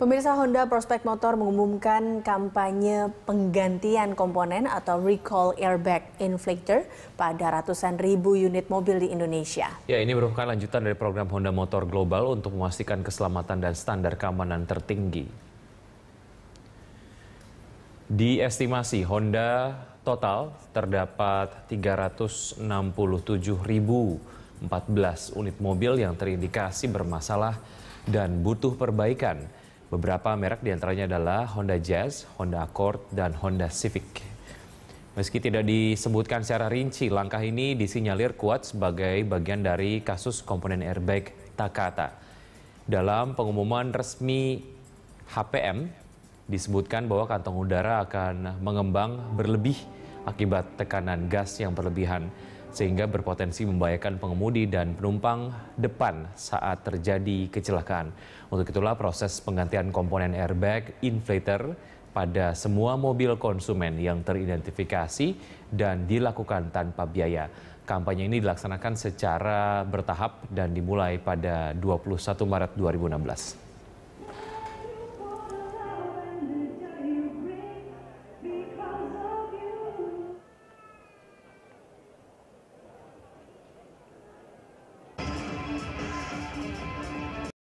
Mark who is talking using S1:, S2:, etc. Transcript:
S1: Pemirsa Honda Prospect Motor mengumumkan kampanye penggantian komponen atau recall airbag inflator pada ratusan ribu unit mobil di Indonesia.
S2: Ya, ini merupakan lanjutan dari program Honda Motor Global untuk memastikan keselamatan dan standar keamanan tertinggi. Di estimasi Honda total terdapat tujuh ribu belas unit mobil yang terindikasi bermasalah dan butuh perbaikan. Beberapa merek diantaranya adalah Honda Jazz, Honda Accord, dan Honda Civic. Meski tidak disebutkan secara rinci, langkah ini disinyalir kuat sebagai bagian dari kasus komponen airbag Takata. Dalam pengumuman resmi HPM, disebutkan bahwa kantong udara akan mengembang berlebih akibat tekanan gas yang berlebihan sehingga berpotensi membahayakan pengemudi dan penumpang depan saat terjadi kecelakaan. Untuk itulah proses penggantian komponen airbag inflator pada semua mobil konsumen yang teridentifikasi dan dilakukan tanpa biaya. Kampanye ini dilaksanakan secara bertahap dan dimulai pada 21 Maret 2016.